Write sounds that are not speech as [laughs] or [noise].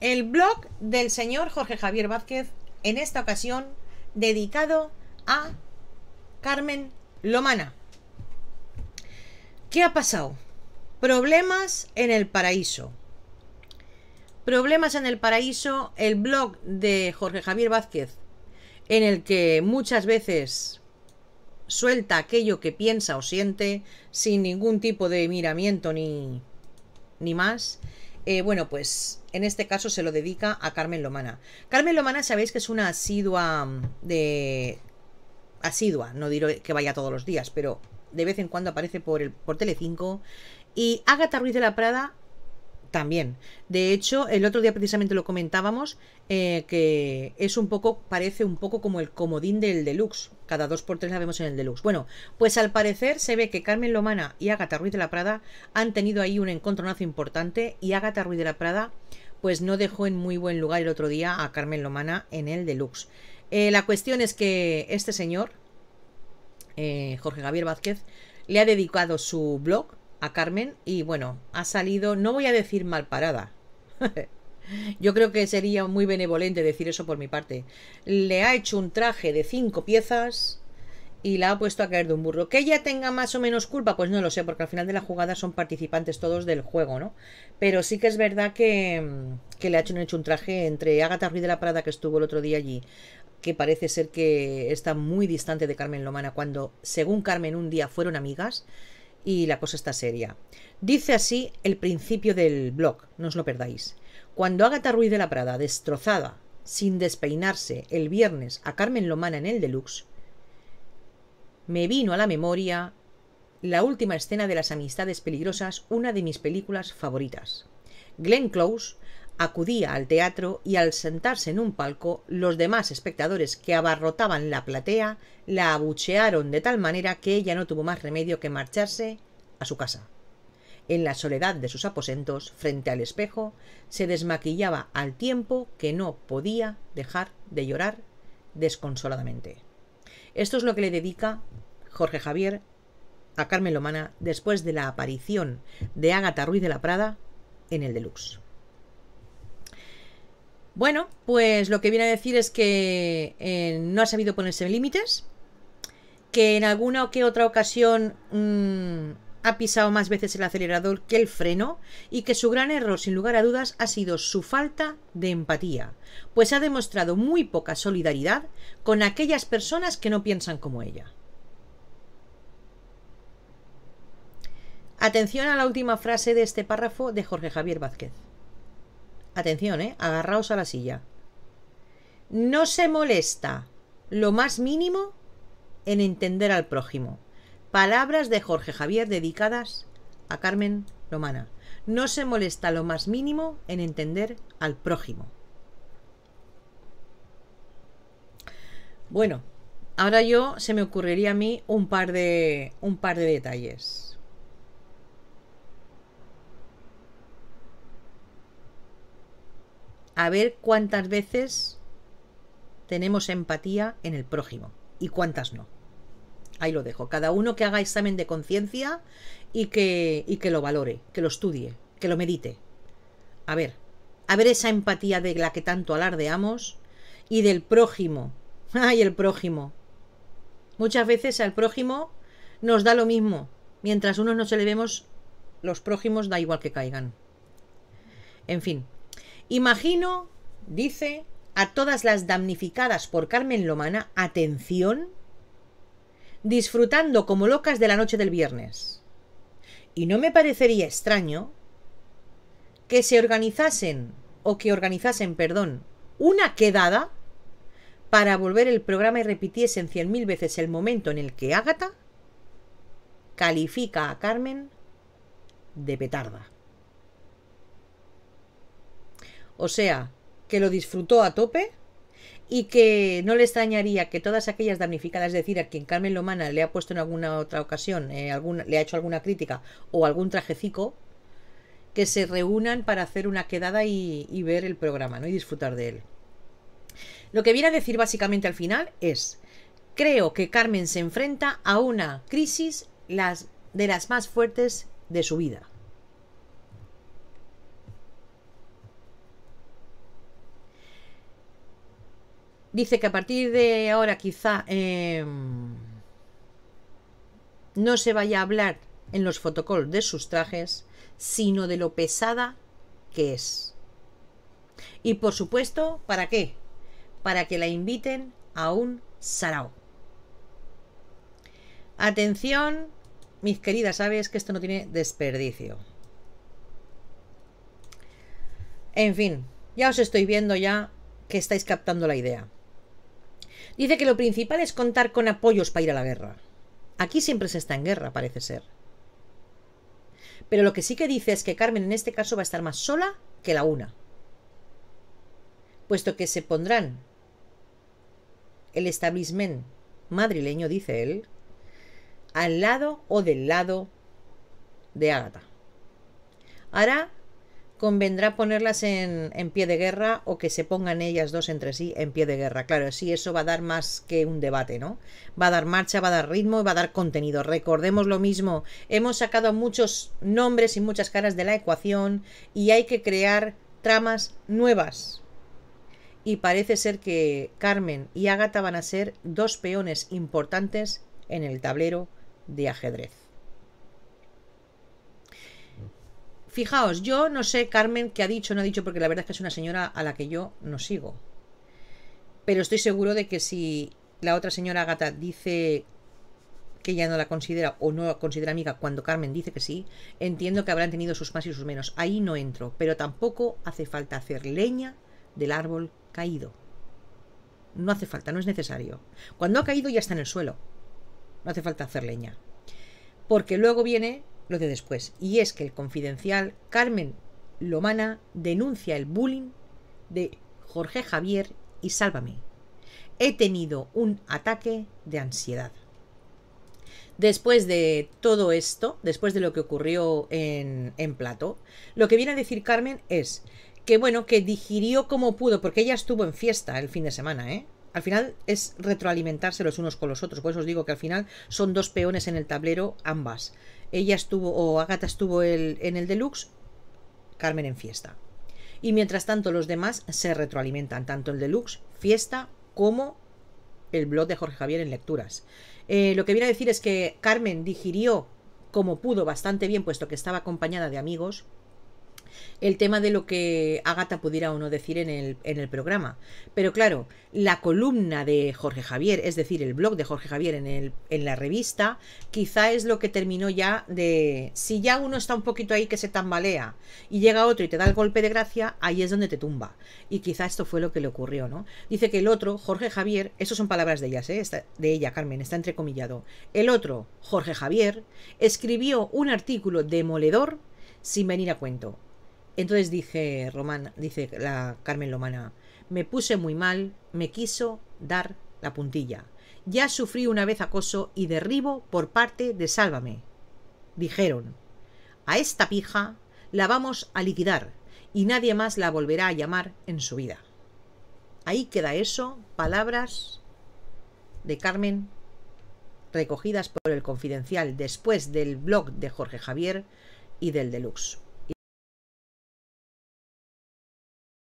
el blog del señor Jorge Javier Vázquez, en esta ocasión dedicado a Carmen Lomana. ¿Qué ha pasado? Problemas en el paraíso. Problemas en el paraíso, el blog de Jorge Javier Vázquez, en el que muchas veces suelta aquello que piensa o siente sin ningún tipo de miramiento ni, ni más. Eh, bueno, pues en este caso se lo dedica a Carmen Lomana. Carmen Lomana, sabéis que es una asidua mm, de. asidua, no diré que vaya todos los días, pero de vez en cuando aparece por, el, por Telecinco. Y Ágata Ruiz de la Prada también. De hecho, el otro día precisamente lo comentábamos, eh, que es un poco, parece un poco como el comodín del deluxe. Cada dos por tres la vemos en el deluxe. Bueno, pues al parecer se ve que Carmen Lomana y Agatha Ruiz de la Prada han tenido ahí un encontronazo importante y Agatha Ruiz de la Prada pues no dejó en muy buen lugar el otro día a Carmen Lomana en el deluxe. Eh, la cuestión es que este señor, eh, Jorge Javier Vázquez, le ha dedicado su blog, a Carmen y bueno, ha salido, no voy a decir mal parada. [laughs] Yo creo que sería muy benevolente decir eso por mi parte. Le ha hecho un traje de cinco piezas y la ha puesto a caer de un burro. Que ella tenga más o menos culpa, pues no lo sé, porque al final de la jugada son participantes todos del juego, ¿no? Pero sí que es verdad que, mm, que le ha hecho, un traje entre Agatha Ruiz de la Prada, que estuvo el otro día allí, que parece ser que está muy distante de Carmen Lomana, cuando, según Carmen, un día fueron amigas y la cosa está seria. Dice así el principio del blog, no os lo perdáis. Cuando Agatha Ruiz de la Prada, destrozada, sin despeinarse, el viernes a Carmen Lomana en el Deluxe, me vino a la memoria la última escena de Las Amistades Peligrosas, una de mis películas favoritas. Glenn Close acudía al teatro y al sentarse en un palco los demás espectadores que abarrotaban la platea la abuchearon de tal manera que ella no tuvo más remedio que marcharse a su casa. En la soledad de sus aposentos, frente al espejo, se desmaquillaba al tiempo que no podía dejar de llorar desconsoladamente. Esto es lo que le dedica Jorge Javier a Carmen Lomana después de la aparición de Ágata Ruiz de la Prada en el Deluxe. Bueno, pues lo que viene a decir es que eh, no ha sabido ponerse límites, que en alguna o que otra ocasión mm, ha pisado más veces el acelerador que el freno y que su gran error, sin lugar a dudas, ha sido su falta de empatía, pues ha demostrado muy poca solidaridad con aquellas personas que no piensan como ella. Atención a la última frase de este párrafo de Jorge Javier Vázquez atención, ¿eh? agarraos a la silla, no se molesta lo más mínimo en entender al prójimo. Palabras de Jorge Javier dedicadas a Carmen Romana. No se molesta lo más mínimo en entender al prójimo. Bueno, ahora yo se me ocurriría a mí un par de un par de detalles. a ver cuántas veces tenemos empatía en el prójimo y cuántas no. Ahí lo dejo. Cada uno que haga examen de conciencia y que, y que lo valore, que lo estudie, que lo medite. A ver, a ver esa empatía de la que tanto alardeamos y del prójimo. [laughs] ¡Ay, el prójimo! Muchas veces al prójimo nos da lo mismo. Mientras unos no se le vemos, los prójimos da igual que caigan. En fin, Imagino, dice, a todas las damnificadas por Carmen Lomana, atención, disfrutando como locas de la noche del viernes. Y no me parecería extraño que se organizasen, o que organizasen, perdón, una quedada para volver el programa y repitiesen cien mil veces el momento en el que Ágata califica a Carmen de petarda. O sea, que lo disfrutó a tope y que no le extrañaría que todas aquellas damnificadas, es decir, a quien Carmen Lomana le ha puesto en alguna otra ocasión, eh, le ha hecho alguna crítica o algún trajecico, que se reúnan para hacer una quedada y, ver el programa ¿no? y disfrutar de él. Lo que viene a decir básicamente al final es, creo que Carmen se enfrenta a una crisis las, de las más fuertes de su vida. Dice que a partir de ahora quizá em, no se vaya a hablar en los fotocalls de sus trajes, sino de lo pesada que es. Y por supuesto, ¿para qué? Para que la inviten a un sarao. Atención, mis queridas aves, que esto no tiene desperdicio. En fin, ya os estoy viendo ya que estáis captando la idea. Dice que lo principal es contar con apoyos para ir a la guerra. Aquí siempre se está en guerra, parece ser. Pero lo que sí que dice es que Carmen en este caso va a estar más sola que la una. Puesto que se pondrán el establishment madrileño, dice él, al lado o del lado de Ágata. Ahora convendrá ponerlas en, pie de guerra o que se pongan ellas dos entre sí en pie de guerra. Claro, sí, eso va a dar más que un debate, ¿no? Va a dar marcha, va a dar ritmo y va a dar contenido. Recordemos lo mismo, hemos sacado muchos nombres y muchas caras de la ecuación y hay que crear tramas nuevas. Y parece ser que Carmen y Ágata van a ser dos peones importantes en el tablero de ajedrez. Fijaos, yo no sé, Carmen, qué ha dicho, no ha dicho, porque la verdad es que es una señora a la que yo no sigo. Pero estoy seguro de que si la otra señora gata dice que ya no la considera o no la considera amiga cuando Carmen dice que sí, entiendo que habrán tenido sus más y sus menos. Ahí no entro, pero tampoco hace falta hacer leña del árbol caído. No hace falta, no es necesario. Cuando ha caído ya está en el suelo. No hace falta hacer leña. Porque luego viene lo de después, y es que el confidencial Carmen Lomana denuncia el bullying de Jorge Javier y Sálvame. He tenido un ataque de ansiedad. Después de todo esto, después de lo que ocurrió en, en Plato, lo que viene a decir Carmen es que bueno, que digirió como pudo, porque ella estuvo en fiesta el fin de semana, ¿eh? Al final es retroalimentarse los unos con los otros, por eso os digo que al final son dos peones en el tablero ambas. Ella estuvo, o Agatha estuvo en el deluxe, Carmen en fiesta. Y mientras tanto los demás se retroalimentan, tanto el deluxe, fiesta, como el blog de Jorge Javier en lecturas. Eh, lo que viene a decir es que Carmen digirió como pudo bastante bien, puesto que estaba acompañada de amigos, el tema de lo que Agata pudiera o no decir en el, programa. Pero claro, la columna de Jorge Javier, es decir, el blog de Jorge Javier en, la revista, quizá es lo que terminó ya de... Si ya uno está un poquito ahí que se tambalea y llega otro y te da el golpe de gracia, ahí es donde te tumba. Y quizá esto fue lo que le ocurrió, ¿no? Dice que el otro, Jorge Javier, eso son palabras de, ellas, ¿eh? de ella, Carmen, está entrecomillado. El otro, Jorge Javier, escribió un artículo demoledor sin venir a cuento. Entonces dije Román, dice la Carmen Lomana, me puse muy mal, me quiso dar la puntilla. Ya sufrí una vez acoso y derribo por parte de Sálvame. Dijeron, a esta pija la vamos a liquidar y nadie más la volverá a llamar en su vida. Ahí queda eso, palabras de Carmen recogidas por el Confidencial después del blog de Jorge Javier y del Deluxe.